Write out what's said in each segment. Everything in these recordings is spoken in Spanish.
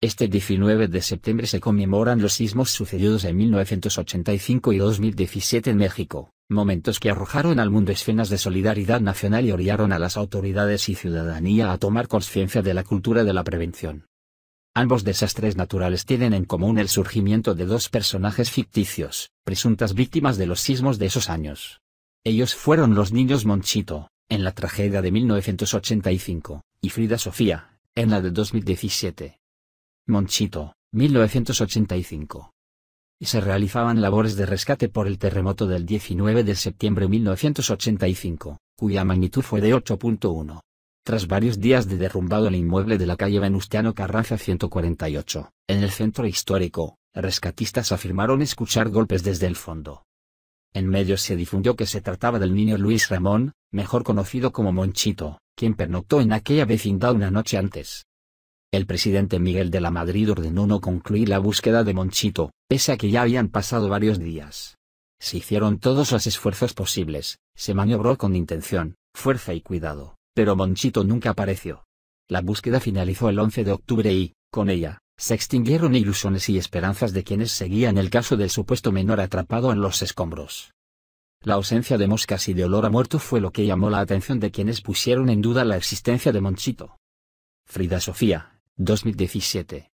Este 19 de septiembre se conmemoran los sismos sucedidos en 1985 y 2017 en México, momentos que arrojaron al mundo escenas de solidaridad nacional y orillaron a las autoridades y ciudadanía a tomar conciencia de la cultura de la prevención. Ambos desastres naturales tienen en común el surgimiento de dos personajes ficticios, presuntas víctimas de los sismos de esos años. Ellos fueron los niños Monchito, en la tragedia de 1985, y Frida Sofía, en la de 2017. Monchito, 1985. Y se realizaban labores de rescate por el terremoto del 19 de septiembre de 1985, cuya magnitud fue de 8.1. Tras varios días de derrumbado el inmueble de la calle Venustiano Carranza 148, en el centro histórico, rescatistas afirmaron escuchar golpes desde el fondo. En medio se difundió que se trataba del niño Luis Ramón, mejor conocido como Monchito, quien pernoctó en aquella vecindad una noche antes. El presidente Miguel de la Madrid ordenó no concluir la búsqueda de Monchito, pese a que ya habían pasado varios días. Se hicieron todos los esfuerzos posibles, se maniobró con intención, fuerza y cuidado, pero Monchito nunca apareció. La búsqueda finalizó el 11 de octubre y, con ella, se extinguieron ilusiones y esperanzas de quienes seguían el caso del supuesto menor atrapado en los escombros. La ausencia de moscas y de olor a muerto fue lo que llamó la atención de quienes pusieron en duda la existencia de Monchito. Frida Sofía, 2017.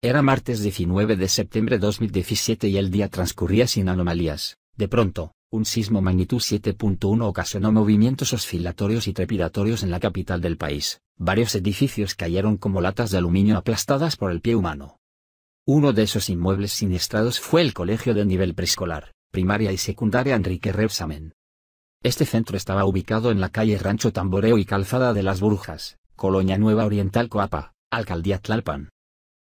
Era martes 19 de septiembre 2017 y el día transcurría sin anomalías. De pronto, un sismo magnitud 7.1 ocasionó movimientos oscilatorios y trepidatorios en la capital del país. Varios edificios cayeron como latas de aluminio aplastadas por el pie humano. Uno de esos inmuebles siniestrados fue el colegio de nivel preescolar, primaria y secundaria Enrique Rebsamen. Este centro estaba ubicado en la calle Rancho Tamboreo y Calzada de las Brujas, Colonia Nueva Oriental Coapa, Alcaldía Tlalpan.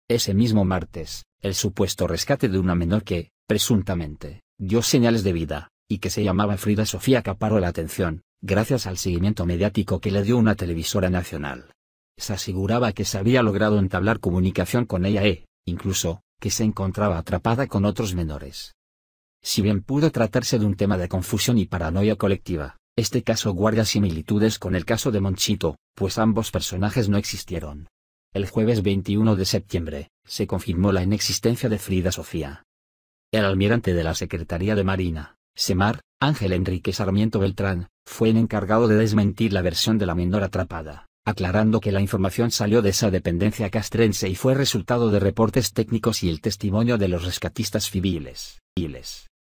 Ese mismo martes, el supuesto rescate de una menor que, presuntamente, dio señales de vida, y que se llamaba Frida Sofía acaparó la atención, gracias al seguimiento mediático que le dio una televisora nacional. Se aseguraba que se había logrado entablar comunicación con ella e, incluso, que se encontraba atrapada con otros menores. Si bien pudo tratarse de un tema de confusión y paranoia colectiva, este caso guarda similitudes con el caso de Monchito, pues ambos personajes no existieron, el jueves 21 de septiembre, se confirmó la inexistencia de Frida Sofía. El almirante de la Secretaría de Marina, Semar, Ángel Enrique Sarmiento Beltrán, fue el encargado de desmentir la versión de la menor atrapada, aclarando que la información salió de esa dependencia castrense y fue resultado de reportes técnicos y el testimonio de los rescatistas civiles.